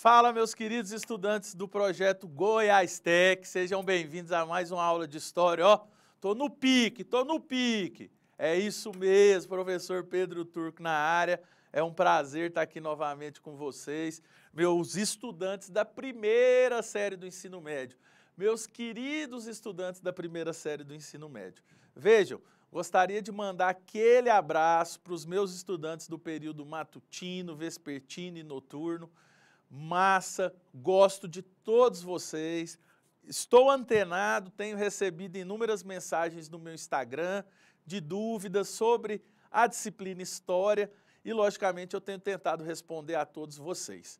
Fala, meus queridos estudantes do projeto Goiás Tech, sejam bem-vindos a mais uma aula de história. Ó, tô no pique, tô no pique. É isso mesmo, professor Pedro Turco na área. É um prazer estar aqui novamente com vocês, meus estudantes da primeira série do ensino médio. Meus queridos estudantes da primeira série do ensino médio. Vejam, gostaria de mandar aquele abraço para os meus estudantes do período matutino, vespertino e noturno massa, gosto de todos vocês. Estou antenado, tenho recebido inúmeras mensagens no meu Instagram de dúvidas sobre a disciplina História e, logicamente, eu tenho tentado responder a todos vocês.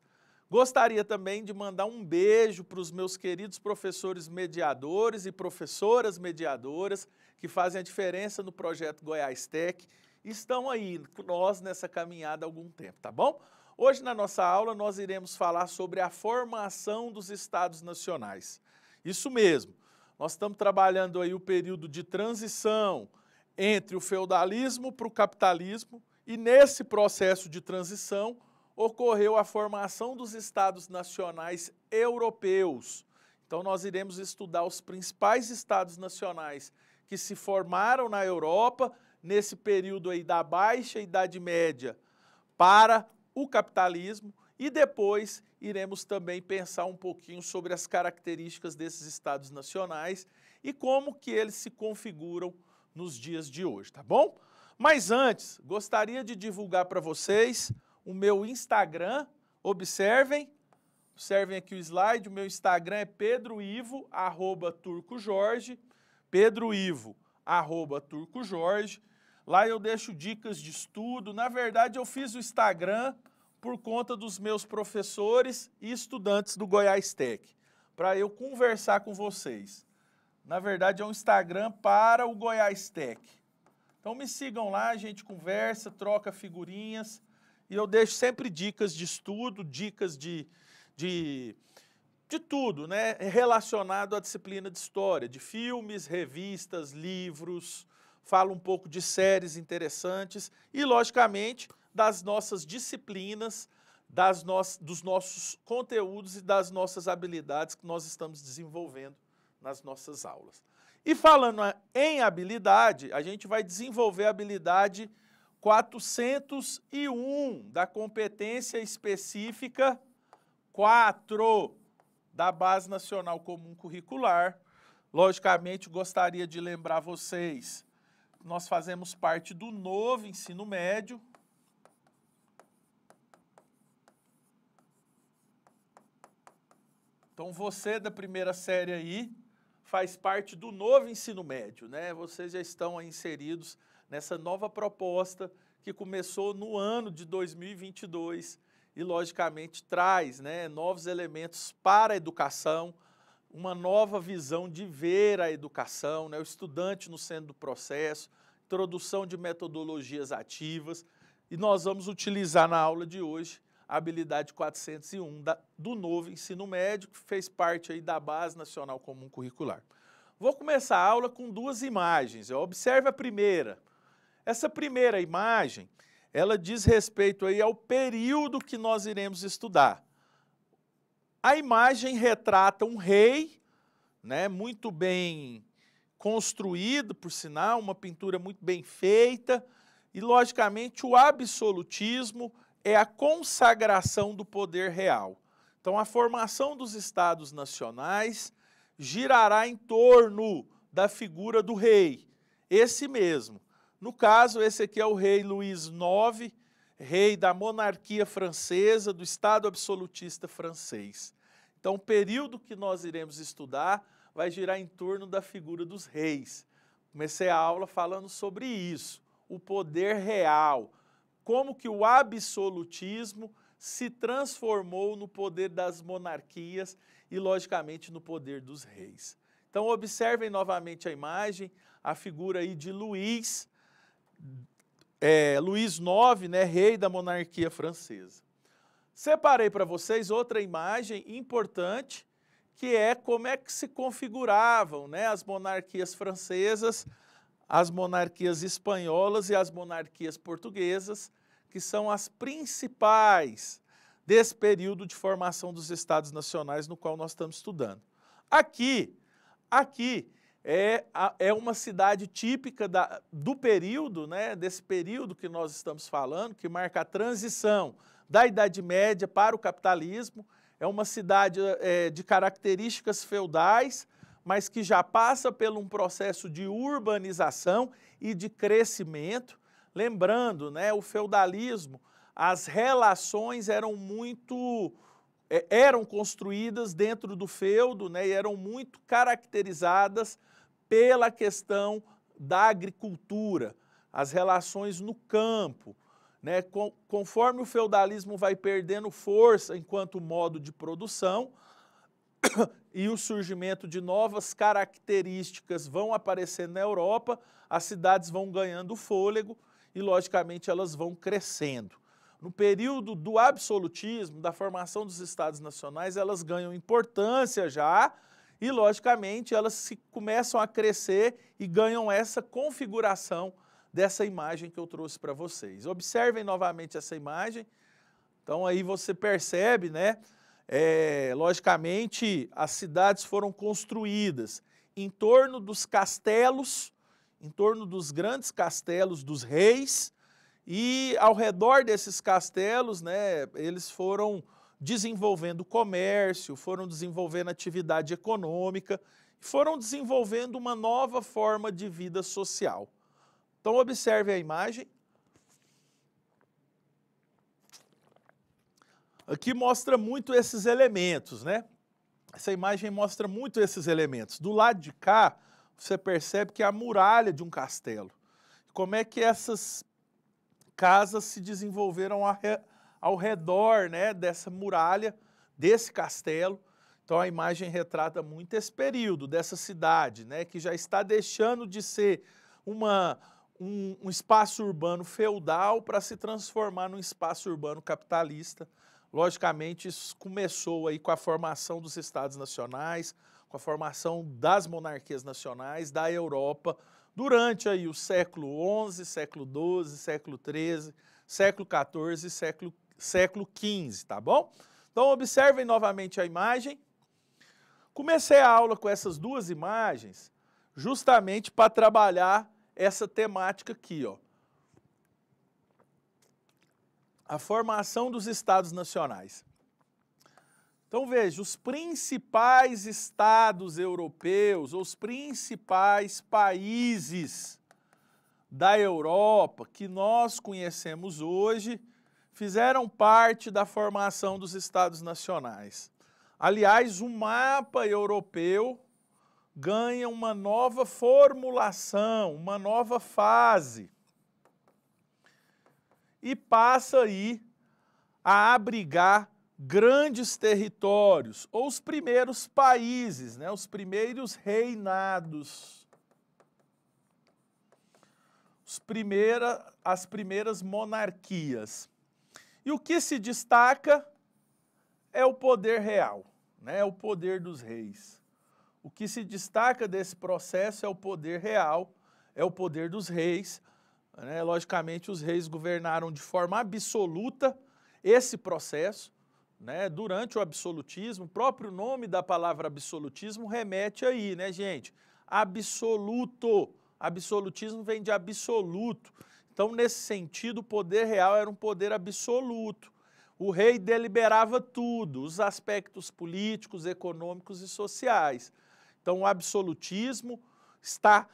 Gostaria também de mandar um beijo para os meus queridos professores mediadores e professoras mediadoras que fazem a diferença no projeto Goiás Tech. Estão aí nós nessa caminhada há algum tempo, tá bom? Hoje, na nossa aula, nós iremos falar sobre a formação dos estados nacionais. Isso mesmo, nós estamos trabalhando aí o período de transição entre o feudalismo para o capitalismo, e nesse processo de transição ocorreu a formação dos estados nacionais europeus. Então, nós iremos estudar os principais estados nacionais que se formaram na Europa nesse período aí da Baixa Idade Média para o capitalismo e depois iremos também pensar um pouquinho sobre as características desses estados nacionais e como que eles se configuram nos dias de hoje, tá bom? Mas antes, gostaria de divulgar para vocês o meu Instagram, observem, observem aqui o slide, o meu Instagram é pedroivo, arroba turcojorge, pedroivo, arroba turcojorge, lá eu deixo dicas de estudo, na verdade eu fiz o Instagram por conta dos meus professores e estudantes do Goiás Tech, para eu conversar com vocês. Na verdade, é um Instagram para o Goiás Tech. Então me sigam lá, a gente conversa, troca figurinhas e eu deixo sempre dicas de estudo, dicas de, de, de tudo, né? Relacionado à disciplina de história, de filmes, revistas, livros, falo um pouco de séries interessantes e, logicamente, das nossas disciplinas, das no... dos nossos conteúdos e das nossas habilidades que nós estamos desenvolvendo nas nossas aulas. E falando em habilidade, a gente vai desenvolver a habilidade 401 da competência específica 4 da Base Nacional Comum Curricular. Logicamente, gostaria de lembrar vocês, nós fazemos parte do novo ensino médio, Então você da primeira série aí faz parte do novo ensino médio, né? Vocês já estão inseridos nessa nova proposta que começou no ano de 2022 e logicamente traz, né, novos elementos para a educação, uma nova visão de ver a educação, né, o estudante no centro do processo, introdução de metodologias ativas, e nós vamos utilizar na aula de hoje habilidade 401 da, do novo ensino médio, que fez parte aí da Base Nacional Comum Curricular. Vou começar a aula com duas imagens. Observe a primeira. Essa primeira imagem, ela diz respeito aí ao período que nós iremos estudar. A imagem retrata um rei, né, muito bem construído, por sinal, uma pintura muito bem feita, e logicamente o absolutismo é a consagração do poder real. Então, a formação dos estados nacionais girará em torno da figura do rei, esse mesmo. No caso, esse aqui é o rei Luís IX, rei da monarquia francesa, do Estado absolutista francês. Então, o período que nós iremos estudar vai girar em torno da figura dos reis. Comecei a aula falando sobre isso, o poder real, como que o absolutismo se transformou no poder das monarquias e, logicamente, no poder dos reis. Então, observem novamente a imagem, a figura aí de Luís, é, Luís IX, né, rei da monarquia francesa. Separei para vocês outra imagem importante, que é como é que se configuravam né, as monarquias francesas, as monarquias espanholas e as monarquias portuguesas que são as principais desse período de formação dos estados nacionais no qual nós estamos estudando. Aqui, aqui é, é uma cidade típica da, do período, né, desse período que nós estamos falando, que marca a transição da Idade Média para o capitalismo. É uma cidade é, de características feudais, mas que já passa por um processo de urbanização e de crescimento. Lembrando, né, o feudalismo, as relações eram muito é, eram construídas dentro do feudo, né, e eram muito caracterizadas pela questão da agricultura, as relações no campo, né, conforme o feudalismo vai perdendo força enquanto modo de produção, e o surgimento de novas características vão aparecendo na Europa, as cidades vão ganhando fôlego e, logicamente, elas vão crescendo. No período do absolutismo, da formação dos Estados Nacionais, elas ganham importância já e, logicamente, elas se, começam a crescer e ganham essa configuração dessa imagem que eu trouxe para vocês. Observem novamente essa imagem. Então, aí você percebe, né? É, logicamente, as cidades foram construídas em torno dos castelos em torno dos grandes castelos dos reis, e ao redor desses castelos, né, eles foram desenvolvendo comércio, foram desenvolvendo atividade econômica, foram desenvolvendo uma nova forma de vida social. Então observe a imagem. Aqui mostra muito esses elementos, né? Essa imagem mostra muito esses elementos. Do lado de cá, você percebe que é a muralha de um castelo. Como é que essas casas se desenvolveram ao redor né, dessa muralha, desse castelo. Então a imagem retrata muito esse período dessa cidade, né, que já está deixando de ser uma, um, um espaço urbano feudal para se transformar num espaço urbano capitalista. Logicamente, isso começou aí com a formação dos estados nacionais, com a formação das monarquias nacionais da Europa durante aí o século XI, século XII, século XIII, século XIV, século, século XV, tá bom? Então observem novamente a imagem. Comecei a aula com essas duas imagens justamente para trabalhar essa temática aqui, ó. A formação dos estados nacionais. Então veja, os principais estados europeus, os principais países da Europa que nós conhecemos hoje, fizeram parte da formação dos estados nacionais. Aliás, o mapa europeu ganha uma nova formulação, uma nova fase. E passa aí a abrigar grandes territórios, ou os primeiros países, né, os primeiros reinados, os primeira, as primeiras monarquias. E o que se destaca é o poder real, né, é o poder dos reis. O que se destaca desse processo é o poder real, é o poder dos reis. Né? Logicamente, os reis governaram de forma absoluta esse processo né? Durante o absolutismo, o próprio nome da palavra absolutismo remete aí, né, gente? Absoluto. Absolutismo vem de absoluto. Então, nesse sentido, o poder real era um poder absoluto. O rei deliberava tudo, os aspectos políticos, econômicos e sociais. Então, o absolutismo está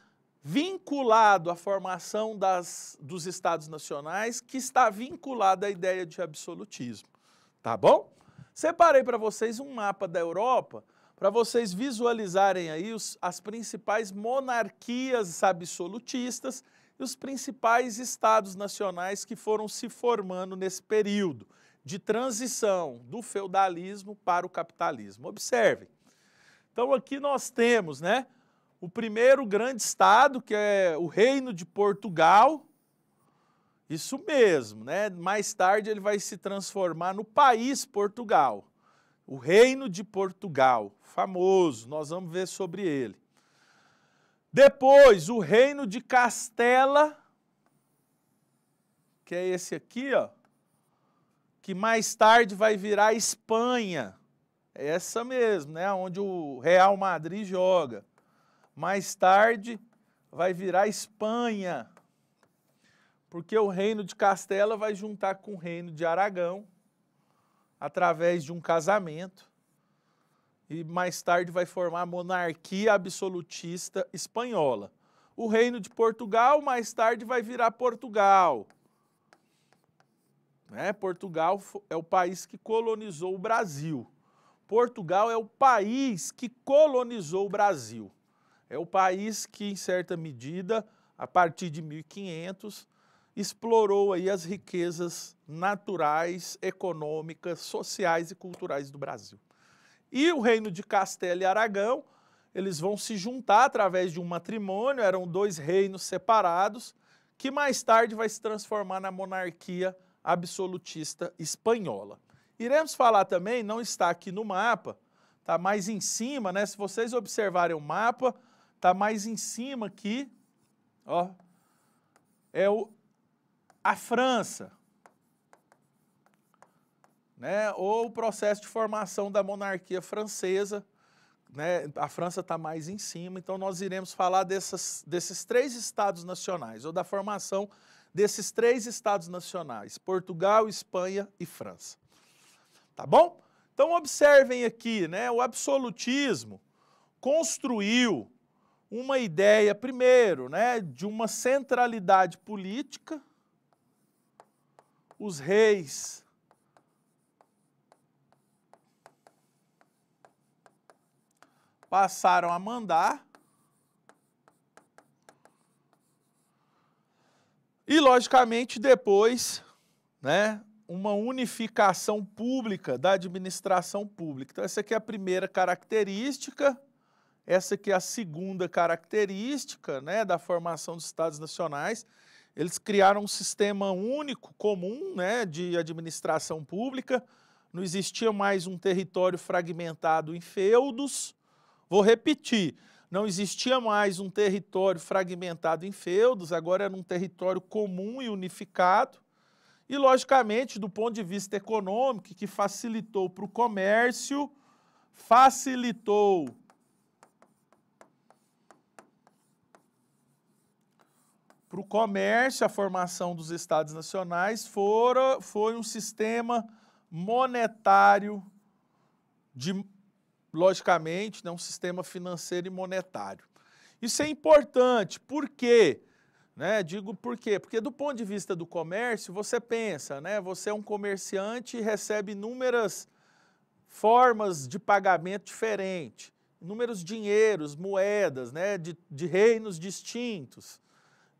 vinculado à formação das, dos Estados Nacionais, que está vinculado à ideia de absolutismo tá bom? Separei para vocês um mapa da Europa para vocês visualizarem aí os, as principais monarquias absolutistas e os principais estados nacionais que foram se formando nesse período de transição do feudalismo para o capitalismo. Observem. Então aqui nós temos, né, o primeiro grande estado que é o Reino de Portugal, isso mesmo, né? Mais tarde ele vai se transformar no país Portugal, o Reino de Portugal, famoso, nós vamos ver sobre ele. Depois, o Reino de Castela, que é esse aqui, ó, que mais tarde vai virar Espanha. É essa mesmo, né? Onde o Real Madrid joga. Mais tarde vai virar Espanha porque o reino de Castela vai juntar com o reino de Aragão através de um casamento e mais tarde vai formar a monarquia absolutista espanhola. O reino de Portugal mais tarde vai virar Portugal. Né? Portugal é o país que colonizou o Brasil. Portugal é o país que colonizou o Brasil. É o país que, em certa medida, a partir de 1500, explorou aí as riquezas naturais, econômicas, sociais e culturais do Brasil. E o reino de Castela e Aragão, eles vão se juntar através de um matrimônio, eram dois reinos separados, que mais tarde vai se transformar na monarquia absolutista espanhola. Iremos falar também, não está aqui no mapa, está mais em cima, né? Se vocês observarem o mapa, está mais em cima aqui, ó, é o a França, né, ou o processo de formação da monarquia francesa, né, a França está mais em cima, então nós iremos falar dessas, desses três estados nacionais, ou da formação desses três estados nacionais, Portugal, Espanha e França. Tá bom? Então observem aqui, né, o absolutismo construiu uma ideia primeiro, né, de uma centralidade política os reis. Passaram a mandar. E, logicamente, depois, né, uma unificação pública da administração pública. Então, essa aqui é a primeira característica, essa aqui é a segunda característica né, da formação dos Estados Nacionais, eles criaram um sistema único, comum, né, de administração pública. Não existia mais um território fragmentado em feudos. Vou repetir, não existia mais um território fragmentado em feudos, agora era um território comum e unificado. E, logicamente, do ponto de vista econômico, que facilitou para o comércio, facilitou para o comércio, a formação dos estados nacionais fora, foi um sistema monetário de logicamente, né, um sistema financeiro e monetário. Isso é importante, por quê? Né, digo por quê? Porque do ponto de vista do comércio, você pensa, né, você é um comerciante e recebe inúmeras formas de pagamento diferente, inúmeros dinheiros, moedas, né, de, de reinos distintos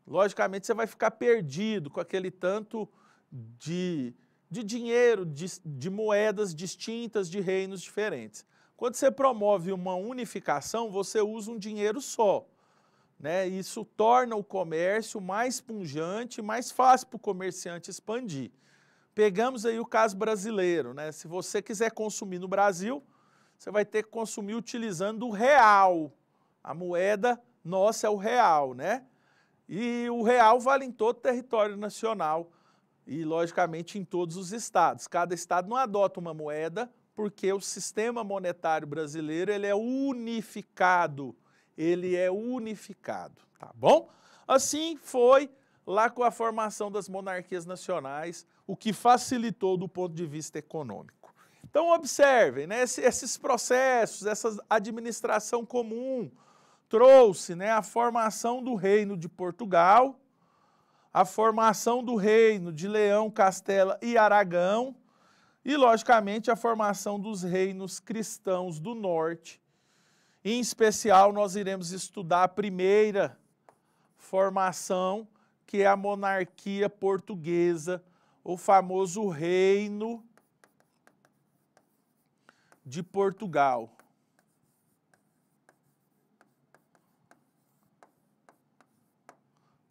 logicamente você vai ficar perdido com aquele tanto de, de dinheiro, de, de moedas distintas, de reinos diferentes. Quando você promove uma unificação, você usa um dinheiro só. Né? Isso torna o comércio mais pungente, mais fácil para o comerciante expandir. Pegamos aí o caso brasileiro. Né? Se você quiser consumir no Brasil, você vai ter que consumir utilizando o real. A moeda nossa é o real, né? E o real vale em todo o território nacional e, logicamente, em todos os estados. Cada estado não adota uma moeda, porque o sistema monetário brasileiro ele é unificado. Ele é unificado, tá bom? Assim foi lá com a formação das monarquias nacionais, o que facilitou do ponto de vista econômico. Então observem, né, esses processos, essa administração comum, trouxe né, a formação do reino de Portugal, a formação do reino de Leão, Castela e Aragão, e, logicamente, a formação dos reinos cristãos do norte. Em especial, nós iremos estudar a primeira formação, que é a monarquia portuguesa, o famoso reino de Portugal.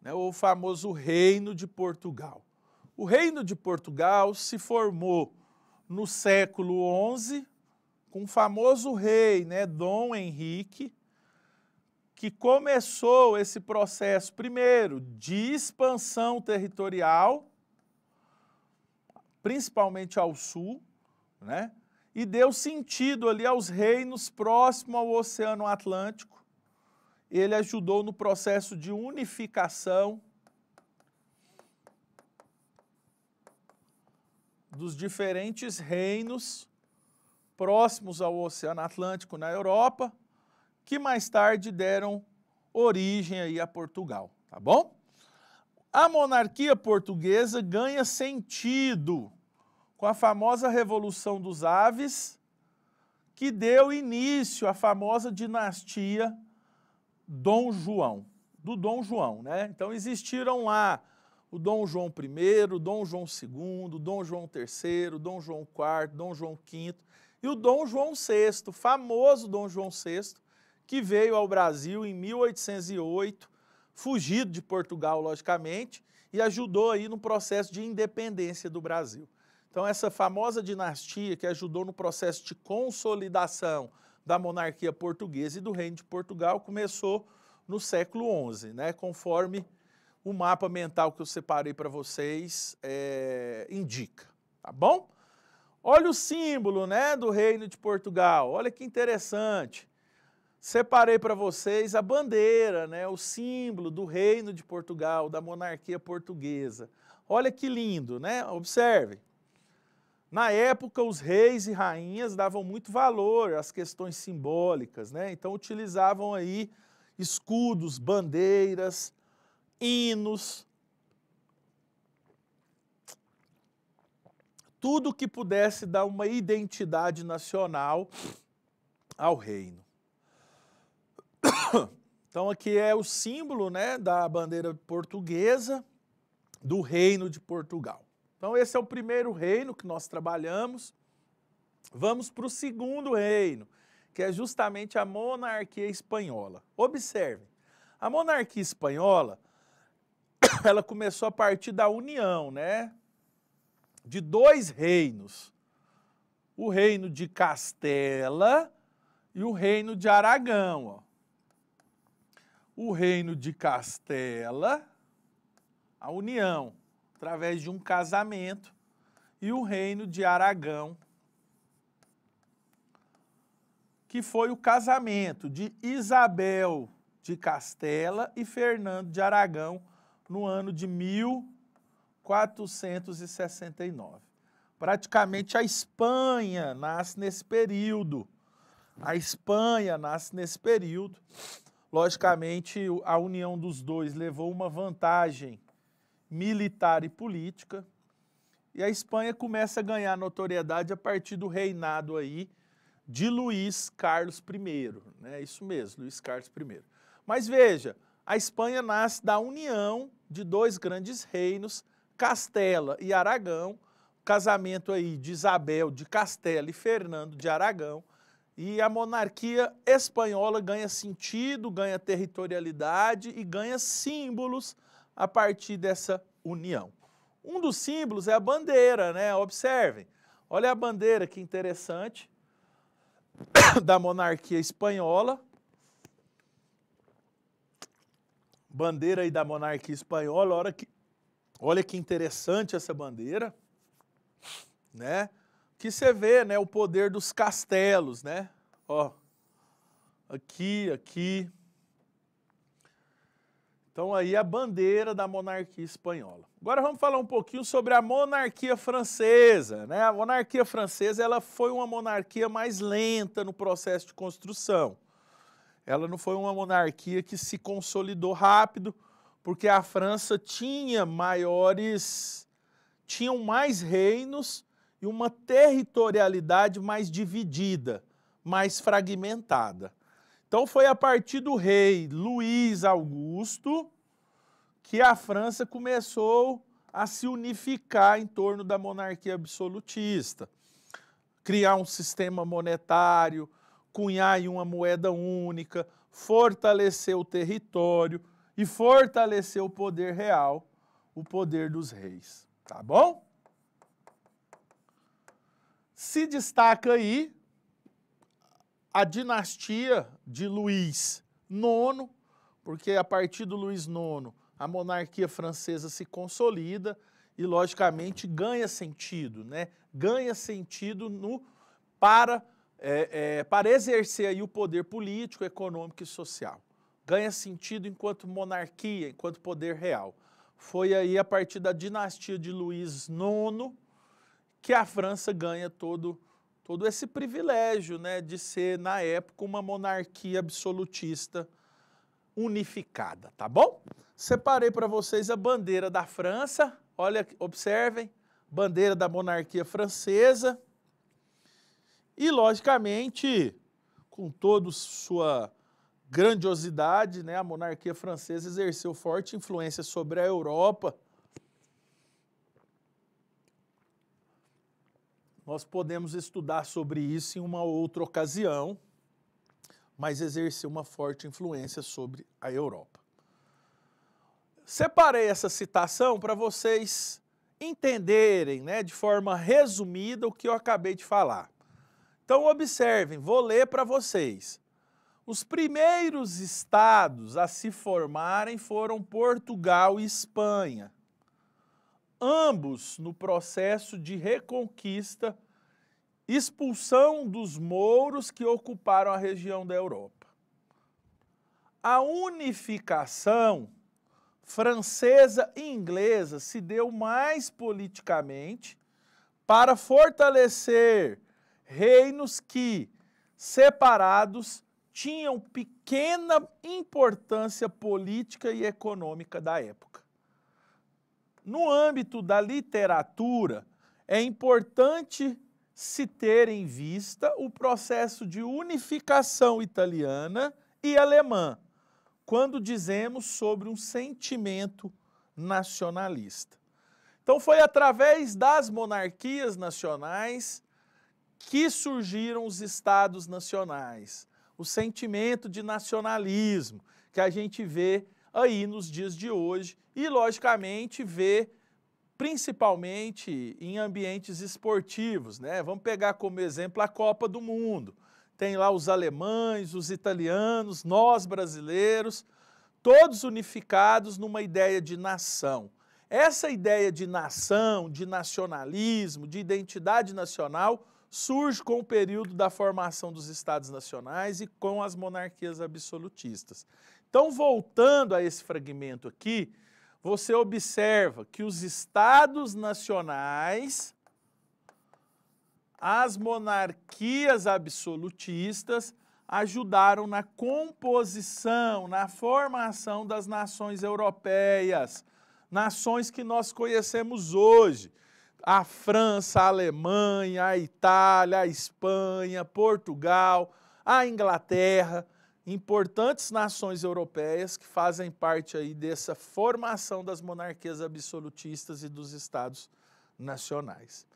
né, o famoso Reino de Portugal. O Reino de Portugal se formou no século XI com o famoso rei, né, Dom Henrique, que começou esse processo primeiro de expansão territorial, principalmente ao sul, né? E deu sentido ali aos reinos próximos ao Oceano Atlântico, ele ajudou no processo de unificação dos diferentes reinos próximos ao Oceano Atlântico na Europa, que mais tarde deram origem aí a Portugal, tá bom? A monarquia portuguesa ganha sentido com a famosa Revolução dos Aves, que deu início à famosa dinastia Dom João, do Dom João, né? Então existiram lá o Dom João I, Dom João II, Dom João III, Dom João IV, Dom João V e o Dom João VI, famoso Dom João VI, que veio ao Brasil em 1808, fugido de Portugal, logicamente, e ajudou aí no processo de independência do Brasil. Então essa famosa dinastia que ajudou no processo de consolidação da monarquia portuguesa e do reino de Portugal começou no século XI, né? conforme o mapa mental que eu separei para vocês é, indica, tá bom? Olha o símbolo né, do reino de Portugal, olha que interessante. Separei para vocês a bandeira, né, o símbolo do reino de Portugal, da monarquia portuguesa. Olha que lindo, né? Observe. Na época, os reis e rainhas davam muito valor às questões simbólicas, né? Então utilizavam aí escudos, bandeiras, hinos, tudo que pudesse dar uma identidade nacional ao reino. Então aqui é o símbolo, né, da bandeira portuguesa do reino de Portugal. Então, esse é o primeiro reino que nós trabalhamos. Vamos para o segundo reino, que é justamente a monarquia espanhola. Observe, a monarquia espanhola, ela começou a partir da união, né? De dois reinos, o reino de Castela e o reino de Aragão. Ó. O reino de Castela, a união, através de um casamento, e o reino de Aragão, que foi o casamento de Isabel de Castela e Fernando de Aragão no ano de 1469. Praticamente a Espanha nasce nesse período. A Espanha nasce nesse período. Logicamente, a união dos dois levou uma vantagem militar e política. E a Espanha começa a ganhar notoriedade a partir do reinado aí de Luís Carlos I, né? Isso mesmo, Luís Carlos I. Mas veja, a Espanha nasce da união de dois grandes reinos, Castela e Aragão, casamento aí de Isabel de Castela e Fernando de Aragão, e a monarquia espanhola ganha sentido, ganha territorialidade e ganha símbolos a partir dessa união. Um dos símbolos é a bandeira, né? Observem. Olha a bandeira que interessante da monarquia espanhola. Bandeira aí da monarquia espanhola, olha que, olha que interessante essa bandeira, né? Que você vê, né, o poder dos castelos, né? Ó, aqui, aqui, então aí a bandeira da monarquia espanhola. Agora vamos falar um pouquinho sobre a monarquia francesa, né? A monarquia francesa, ela foi uma monarquia mais lenta no processo de construção. Ela não foi uma monarquia que se consolidou rápido, porque a França tinha maiores tinham mais reinos e uma territorialidade mais dividida, mais fragmentada. Então foi a partir do rei Luís Augusto que a França começou a se unificar em torno da monarquia absolutista, criar um sistema monetário, cunhar uma moeda única, fortalecer o território e fortalecer o poder real, o poder dos reis, tá bom? Se destaca aí a dinastia de Luís IX, porque a partir do Luís IX a monarquia francesa se consolida e, logicamente, ganha sentido, né? Ganha sentido no, para, é, é, para exercer aí o poder político, econômico e social. Ganha sentido enquanto monarquia, enquanto poder real. Foi aí a partir da dinastia de Luís IX que a França ganha todo o todo esse privilégio né, de ser, na época, uma monarquia absolutista unificada, tá bom? Separei para vocês a bandeira da França, olha, observem, bandeira da monarquia francesa. E, logicamente, com toda sua grandiosidade, né, a monarquia francesa exerceu forte influência sobre a Europa Nós podemos estudar sobre isso em uma outra ocasião, mas exerceu uma forte influência sobre a Europa. Separei essa citação para vocês entenderem, né, de forma resumida o que eu acabei de falar. Então observem, vou ler para vocês. Os primeiros estados a se formarem foram Portugal e Espanha ambos no processo de reconquista, expulsão dos mouros que ocuparam a região da Europa. A unificação francesa e inglesa se deu mais politicamente para fortalecer reinos que, separados, tinham pequena importância política e econômica da época. No âmbito da literatura, é importante se ter em vista o processo de unificação italiana e alemã, quando dizemos sobre um sentimento nacionalista. Então, foi através das monarquias nacionais que surgiram os estados nacionais, o sentimento de nacionalismo que a gente vê aí nos dias de hoje e, logicamente, ver principalmente em ambientes esportivos, né? Vamos pegar como exemplo a Copa do Mundo. Tem lá os alemães, os italianos, nós brasileiros, todos unificados numa ideia de nação. Essa ideia de nação, de nacionalismo, de identidade nacional surge com o período da formação dos estados nacionais e com as monarquias absolutistas. Então, voltando a esse fragmento aqui, você observa que os estados nacionais, as monarquias absolutistas, ajudaram na composição, na formação das nações europeias, nações que nós conhecemos hoje. A França, a Alemanha, a Itália, a Espanha, Portugal, a Inglaterra importantes nações europeias que fazem parte aí dessa formação das monarquias absolutistas e dos estados nacionais.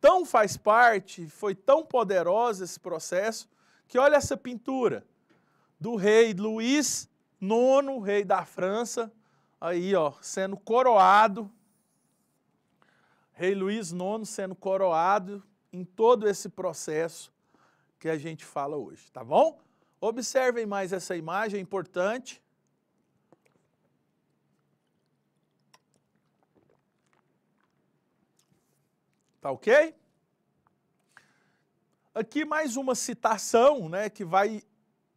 Tão faz parte, foi tão poderoso esse processo, que olha essa pintura do rei Luís IX, rei da França, aí ó, sendo coroado, rei Luís IX sendo coroado em todo esse processo que a gente fala hoje, tá bom? Observem mais essa imagem é importante. Tá ok? Aqui mais uma citação né, que vai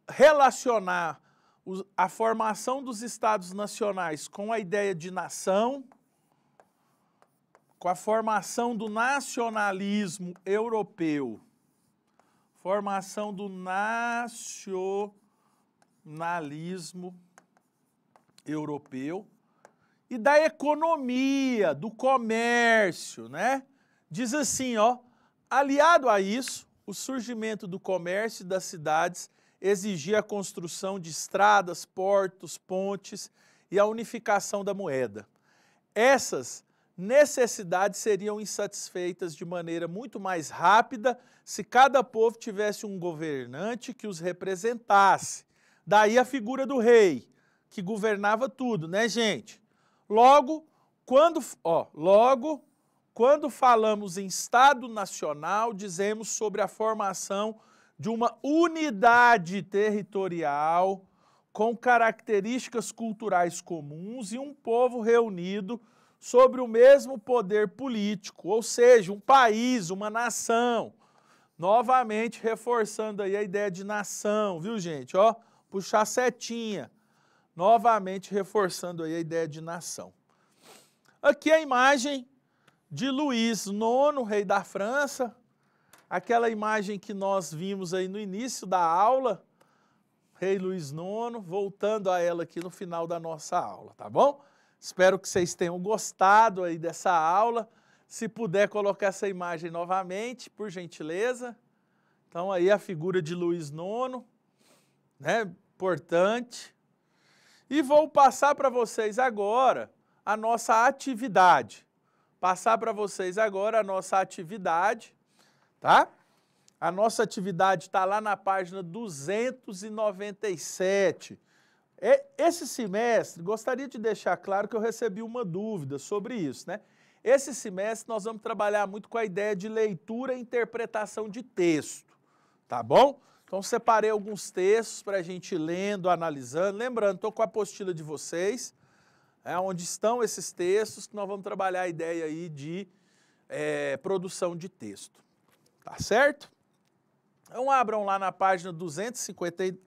relacionar a formação dos estados nacionais com a ideia de nação, com a formação do nacionalismo europeu formação do nacionalismo europeu e da economia, do comércio, né? Diz assim, ó, aliado a isso, o surgimento do comércio das cidades exigia a construção de estradas, portos, pontes e a unificação da moeda. Essas necessidades seriam insatisfeitas de maneira muito mais rápida se cada povo tivesse um governante que os representasse. Daí a figura do rei, que governava tudo, né, gente? Logo, quando, ó, logo, quando falamos em Estado Nacional, dizemos sobre a formação de uma unidade territorial com características culturais comuns e um povo reunido sobre o mesmo poder político, ou seja, um país, uma nação. Novamente reforçando aí a ideia de nação, viu, gente? Ó, puxar setinha. Novamente reforçando aí a ideia de nação. Aqui a imagem de Luís IX, rei da França, aquela imagem que nós vimos aí no início da aula, rei Luís IX, voltando a ela aqui no final da nossa aula, tá bom? Espero que vocês tenham gostado aí dessa aula. Se puder colocar essa imagem novamente, por gentileza. Então aí a figura de Luiz Nono, né? Importante. E vou passar para vocês agora a nossa atividade. Passar para vocês agora a nossa atividade, tá? A nossa atividade está lá na página 297 é, esse semestre, gostaria de deixar claro que eu recebi uma dúvida sobre isso, né? Esse semestre nós vamos trabalhar muito com a ideia de leitura e interpretação de texto, tá bom? Então separei alguns textos para a gente ir lendo, analisando. Lembrando, estou com a apostila de vocês, é, onde estão esses textos, que nós vamos trabalhar a ideia aí de é, produção de texto, tá certo? Então abram lá na página 250,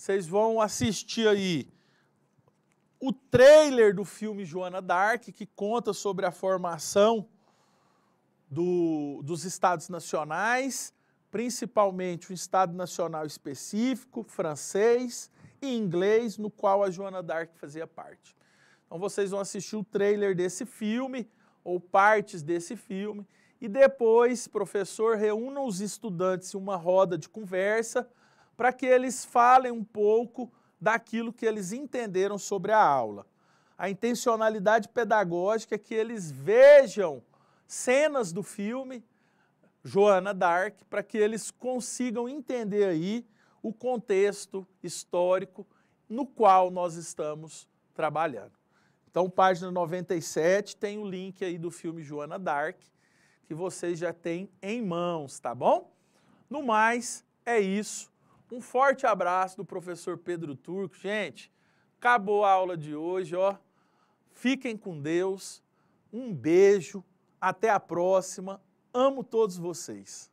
Vocês vão assistir aí o trailer do filme Joana Dark, que conta sobre a formação do, dos estados nacionais, principalmente um estado nacional específico, francês e inglês, no qual a Joana Dark fazia parte. Então vocês vão assistir o trailer desse filme, ou partes desse filme, e depois, professor, reúna os estudantes em uma roda de conversa para que eles falem um pouco daquilo que eles entenderam sobre a aula. A intencionalidade pedagógica é que eles vejam cenas do filme Joana Dark para que eles consigam entender aí o contexto histórico no qual nós estamos trabalhando. Então, página 97 tem o link aí do filme Joana Dark, que vocês já têm em mãos, tá bom? No mais, é isso. Um forte abraço do professor Pedro Turco. Gente, acabou a aula de hoje, ó. Fiquem com Deus. Um beijo. Até a próxima. Amo todos vocês.